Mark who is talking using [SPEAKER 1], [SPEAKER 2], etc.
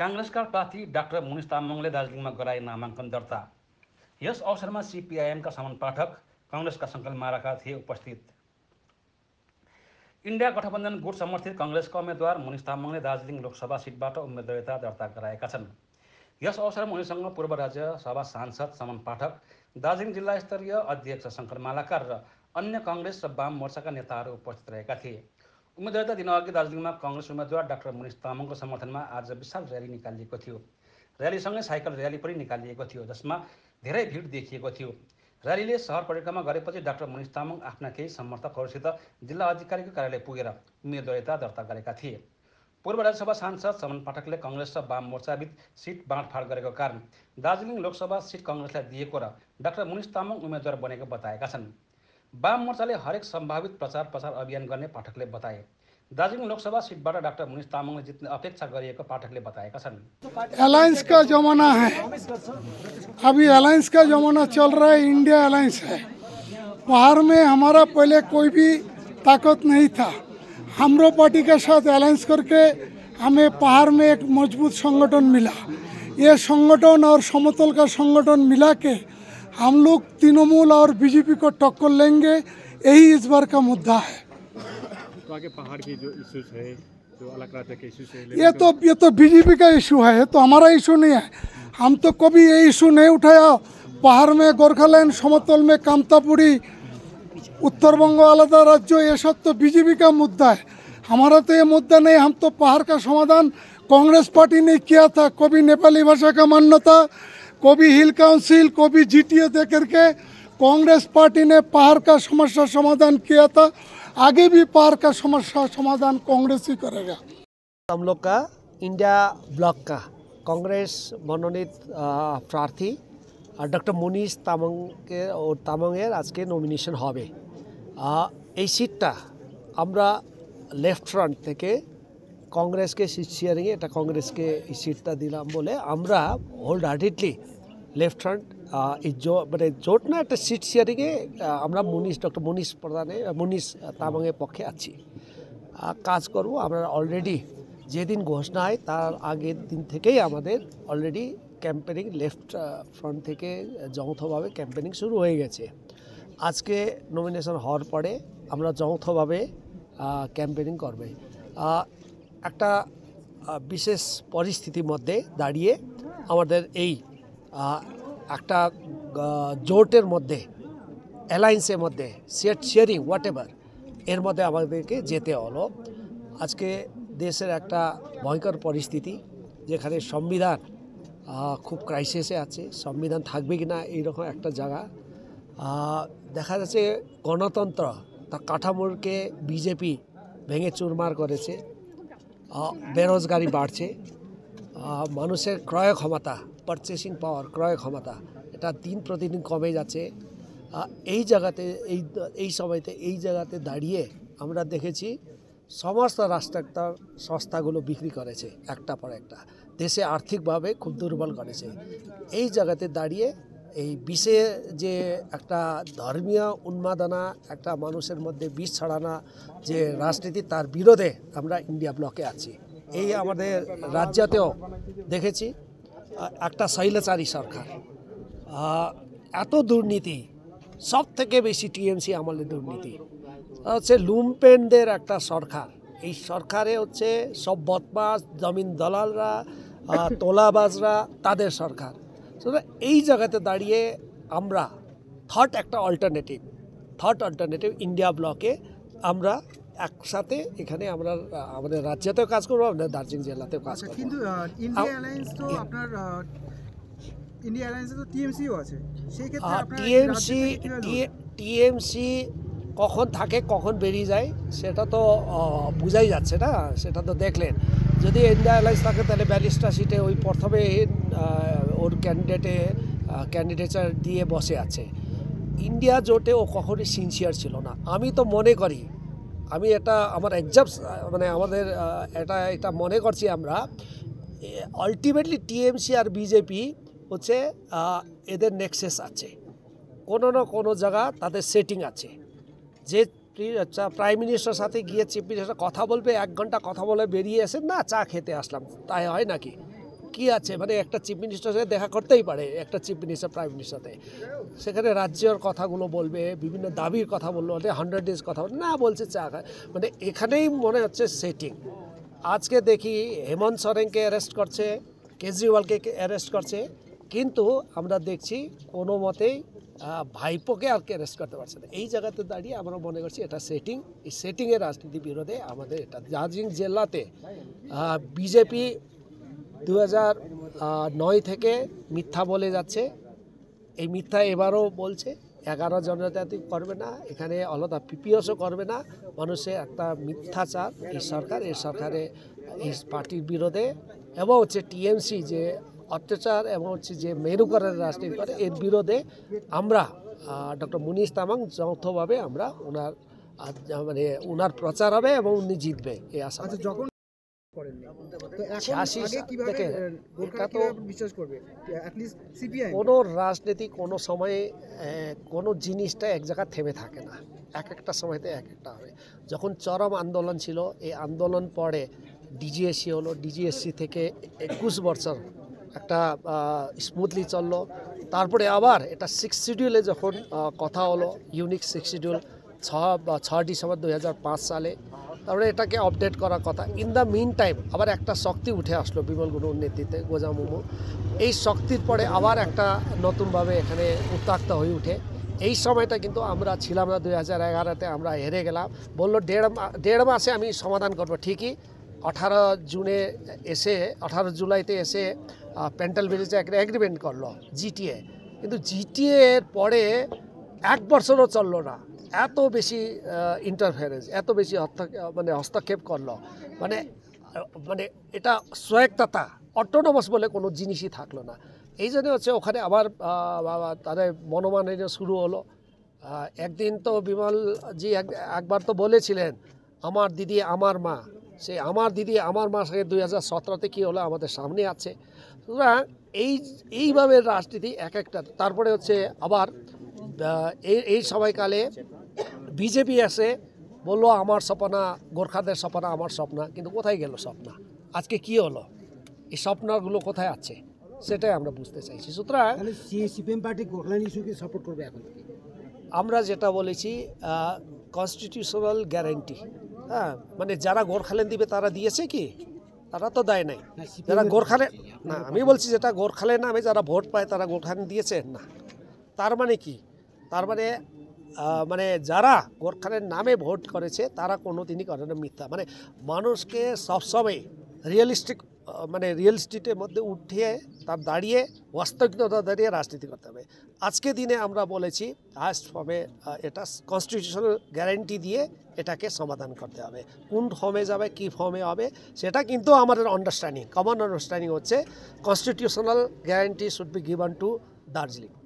[SPEAKER 1] काङ्ग्रेसका प्रार्थी डाक्टर मुनिस तामाङले दार्जिलिङमा गराए नामाङ्कन दर्ता यस अवसरमा सिपिआइएमका समान पाठक कङ्ग्रेसका सङ्कलन माराका थिए उपस्थित इन्डिया गठबन्धन गुट समर्थित कङ्ग्रेसका उम्मेद्वार मुनिस तामाङले दार्जिलिङ लोकसभा सिटबाट उम्मेद्वारिता दर्ता गराएका छन् यस अवसरमा उनीसँग पूर्व राज्य सभा सांसद समन पाठक दार्जिलिङ जिल्ला स्तरीय अध्यक्ष शङ्कर मालाकार र अन्य कङ्ग्रेस र वाम मोर्चाका नेताहरू उपस्थित रहेका थिए उम्मेद्वारता दिन अघि दार्जिलिङमा कङ्ग्रेस उम्मेद्वार डाक्टर मुनिष तामाङको समर्थनमा आज विशाल र्याली निकालिएको थियो र्यालीसँगै साइकल र्याली पनि निकालिएको थियो जसमा धेरै भिड देखिएको थियो र्यालीले सहर परिक्रमा गरेपछि डाक्टर मुनिष तामाङ आफ्ना केही समर्थकहरूसित जिल्ला अधिकारीको कार्यालय पुगेर उम्मेद्वारिता दर्ता गरेका थिए पूर्व राज्यसभा सांसद समन पाठकले कङ्ग्रेस र वाम मोर्चाबीच सिट बाँडफाँड गरेको कारण दार्जिलिङ लोकसभा सिट कङ्ग्रेसलाई दिएको र डाक्टर मुनिष तामाङ उम्मेद्वार बनेको बताएका छन् वाम मोर्चाले हरेक सम्भावित प्रचार प्रसार अभियान गर्ने पाठकले बताए दार्जिलिङ लोकसभा सिटबाट डाक्टर मुनिस तामाङले जित्ने अपेक्षा गरिएको पाठकले बताएका
[SPEAKER 2] छन् अलायंस का जमाना है अभी अलायंस का जमाना चल रहा है इंडिया अलायंस है बाहर में हमारा पहले कोई भी ताकत नहीं था हमरो पार्टी के साथ अलायंस करके हमें पहाड़ में एक मजबूत संगठन मिला ये संगठन और समतल का संगठन मिला के हम लोग तृणमूल और बीजेपी को टक्कर लेंगे यही इस बार का मुद्दा है
[SPEAKER 1] तो आगे पहाड़ की जो इश्यूज है तो ये तो ये तो बीजेपी का
[SPEAKER 2] इशू है ये तो हमारा इशू नहीं है हम तो कभी ये इशू नहीं उठाया पहाड़ में गोरखालैंड समतल में कामतापुरी उत्तरबंग आलदा राज्य ये सब तो बीजेपी का मुद्दा है हमारा तो ये मुद्दा नहीं हम तो पहाड़ का समाधान कांग्रेस पार्टी ने किया था कभी नेपाली भाषा का मान्यता কবি হিল কাউন্সিল কবি জিটিএ দেখে কংগ্রেস পার্টি নে পাহাড় কা সমস্যা সমাধান কিয়া থা আগে ভি পাহাড় কা সমস্যা সমাধান কংগ্রেসই করে হম লোক ইন্ডিয়া ব্লক
[SPEAKER 3] কা কংগ্রেস মনোনীত প্রার্থী আর ডক্টর মুনিশ তামং কে ও তামং এর আজকে নমিনেশন হবে এই সিটটা আমরা লেফট ফ্রন্ট থেকে কংগ্রেসকে সিট শেয়ারিংয়ে এটা কংগ্রেসকে এই সিটটা দিলাম বলে আমরা হোল্ড হার্টেডলি লেফট হ্যান্ড এই জো মানে জোট না একটা সিট শেয়ারিংয়ে আমরা মুনিশ ডক্টর মুনিশ প্রধানে মুনিশ তামাংয়ের পক্ষে আছি কাজ করব আমরা অলরেডি যেদিন ঘোষণা হয় তার আগের দিন থেকেই আমাদের অলরেডি ক্যাম্পেনিং লেফট ফ্রন্ট থেকে যৌথভাবে ক্যাম্পেনিং শুরু হয়ে গেছে আজকে নমিনেশন হওয়ার পরে আমরা যৌথভাবে ক্যাম্পেনিং করবে একটা বিশেষ পরিস্থিতির মধ্যে দাঁড়িয়ে আমাদের এই একটা জোটের মধ্যে অ্যালায়েন্সের মধ্যে শেয়ার শেয়ারিং হোয়াট এভার এর মধ্যে আমাদেরকে যেতে হলো আজকে দেশের একটা ভয়ঙ্কর পরিস্থিতি যেখানে সংবিধান খুব ক্রাইসিসে আছে সংবিধান থাকবে কি না এইরকম একটা জায়গা দেখা যাচ্ছে গণতন্ত্র তা কাঠামোকে বিজেপি ভেঙে চুরমার করেছে বেরোজগারি বাড়ছে মানুষের ক্রয় ক্ষমতা পারচেসিং পাওয়ার ক্রয় ক্ষমতা এটা দিন প্রতিদিন কমে যাচ্ছে এই জায়গাতে এই এই সময়তে এই জায়গাতে দাঁড়িয়ে আমরা দেখেছি সমস্ত রাষ্ট্রায়ত্তার সংস্থাগুলো বিক্রি করেছে একটা পর একটা দেশে আর্থিকভাবে খুব দুর্বল করেছে এই জায়গাতে দাঁড়িয়ে এই বিষে যে একটা ধর্মীয় উন্মাদনা একটা মানুষের মধ্যে বিষ ছড়ানা যে রাজনীতি তার বিরোধে আমরা ইন্ডিয়া ব্লকে আছি এই আমাদের রাজ্যতেও দেখেছি একটা শৈলাচারী সরকার এত দুর্নীতি সব থেকে বেশি টিএমসি আমাদের দুর্নীতি হচ্ছে লুম্পেনদের একটা সরকার এই সরকারে হচ্ছে সব বদমাস জমিন দলালরা তোলাবাজরা তাদের সরকার তবে এই জায়গাতে দাঁড়িয়ে আমরা থার্ড একটা অল্টারনেটিভ থার্ড অল্টারনেটিভ ইন্ডিয়া ব্লকে আমরা একসাথে এখানে আমরা আমাদের রাজ্যেতেও কাজ করবো আমাদের দার্জিলিং জেলাতেও কাজ আচ্ছা, করবো
[SPEAKER 2] কিন্তু ইন্ডিয়া তো আপনার ইন্ডিয়া আছে টিএমসি
[SPEAKER 3] টিএমসি কখন থাকে কখন বেরিয়ে যায় সেটা তো বোঝাই যাচ্ছে না সেটা তো দেখলেন যদি ইন্ডিয়া অ্যালায়েন্স থাকে তাহলে ব্যালিস্টা সিটে ওই প্রথমে ওর ক্যান্ডিডেটে ক্যান্ডিডেচার দিয়ে বসে আছে ইন্ডিয়া জোটে ও কখনই সিনসিয়ার ছিল না আমি তো মনে করি আমি এটা আমার একজাম মানে আমাদের এটা এটা মনে করছি আমরা আলটিমেটলি টিএমসি আর বিজেপি হচ্ছে এদের নেক্সেস আছে কোনো না কোনো জায়গা তাদের সেটিং আছে যে প্রাইম আচ্ছা, মিনিস্টার সাথে গিয়ে চিফ মিনিস্টার কথা বলবে এক ঘন্টা কথা বলে বেরিয়ে এসে না চা খেতে আসলাম তাই হয় নাকি কি আছে মানে একটা চিফ মিনিস্টার সাথে দেখা করতেই পারে একটা চিফ মিনিস্টার প্রাইম মিনিস্টারতে সেখানে রাজ্যের কথাগুলো বলবে বিভিন্ন দাবির কথা বললো হান্ড্রেড ডেজ কথা না বলছে চা মানে এখানেই মনে হচ্ছে সেটিং আজকে দেখি হেমন্ত সরেনকে অ্যারেস্ট করছে কেজরিওয়ালকে অ্যারেস্ট করছে কিন্তু আমরা দেখছি কোনো মতেই ভাইপোকে আর কে অ্যারেস্ট করতে পারছে না এই জায়গাতে দাঁড়িয়ে আমরা মনে করছি এটা সেটিং এই সেটিংয়ের রাজনীতি বিরোধে আমাদের এটা দার্জিলিং জেলাতে বিজেপি দু নয় থেকে মিথ্যা বলে যাচ্ছে এই মিথ্যা এবারও বলছে এগারো জনজাতিক করবে না এখানে অলতা পিপিএসও করবে না মানুষের একটা মিথ্যাচার এই সরকার এই সরকারে এই পার্টির বিরোধে এবং হচ্ছে টিএমসি যে অত্যাচার এবং হচ্ছে যে মেরুকরণের রাজনীতি করে এর বিরোধে আমরা ডক্টর মুনিশ তামাং যৌথভাবে আমরা ওনার মানে ওনার প্রচার হবে এবং উনি জিতবে এই আশা আচ্ছা, যখন কোনো রাজনীতি কোনো সময়ে কোনো জিনিসটা এক জায়গায় থেমে থাকে না এক একটা সময়তে এক একটা হবে যখন চরম আন্দোলন ছিল এই আন্দোলন পরে ডিজিএসসি হলো ডিজিএসসি থেকে একুশ বছর একটা স্মুথলি চললো তারপরে আবার এটা সিক্স শিডিউলে যখন কথা হলো ইউনিক সিক্স শিডিউল ছ ছ ডিসেম্বর দু সালে তারপরে এটাকে আপডেট করার কথা ইন দ্য মিন টাইম আবার একটা শক্তি উঠে আসলো বিমল গুরুর নেতৃত্বে গোজা মোমো এই শক্তির পরে আবার একটা নতুনভাবে এখানে উত্তাক্ত হয়ে উঠে এই সময়টা কিন্তু আমরা ছিলাম না দুই হাজার এগারোতে আমরা হেরে গেলাম বললো দেড় দেড় মাসে আমি সমাধান করব ঠিকই আঠারো জুনে এসে আঠারো জুলাইতে এসে পেন্টাল ব্রিজে একটা অ্যাগ্রিমেন্ট করলো জিটিএ কিন্তু জিটিএ এর পরে এক বছরও চললো না এত বেশি ইন্টারফেরেন্স এত বেশি মানে হস্তক্ষেপ করলো মানে মানে এটা স্বয়ত্ততা অটোনোমাস বলে কোনো জিনিসই থাকলো না এই জন্য হচ্ছে ওখানে আবার তাদের মনোমানের শুরু হলো একদিন তো বিমলজি একবার তো বলেছিলেন আমার দিদি আমার মা সে আমার দিদি আমার মা সঙ্গে দুই হাজার সতেরোতে কী হলো আমাদের সামনে আছে সুতরাং এই এইভাবে রাজনীতি এক একটা তারপরে হচ্ছে আবার এই এই সময়কালে বিজেপি আছে বললো আমার সপনা গোর্খাদের সপনা আমার স্বপ্না কিন্তু কোথায় গেল স্বপ্না আজকে কি হলো এই স্বপ্নাগুলো কোথায় আছে সেটাই আমরা বুঝতে চাইছি সুতরাং সাপোর্ট করবে আমরা যেটা বলেছি কনস্টিটিউশনাল গ্যারেন্টি হ্যাঁ মানে যারা গোর্খাল্যান্ড দিবে তারা দিয়েছে কি তারা তো দেয় নাই যারা গোর্খালে না আমি বলছি যেটা গোর্খাল্যান্ড নামে যারা ভোট পায় তারা গোর্খান দিয়েছে না তার মানে কি তার মানে মানে যারা গোর্খানের নামে ভোট করেছে তারা কোনো করে না মিথ্যা মানে মানুষকে সবসময় রিয়েলিস্টিক মানে রিয়েলিস্টিকের মধ্যে উঠিয়ে তার দাঁড়িয়ে বাস্তবিকতা দাঁড়িয়ে রাজনীতি করতে হবে আজকে দিনে আমরা বলেছি হায়েস্ট ফর্মে এটা কনস্টিটিউশনাল গ্যারেন্টি দিয়ে এটাকে সমাধান করতে হবে কোন ফর্মে যাবে কি ফর্মে হবে সেটা কিন্তু আমাদের আন্ডারস্ট্যান্ডিং কমন আন্ডারস্ট্যান্ডিং হচ্ছে constitutional guarantee should be given to Darjeeling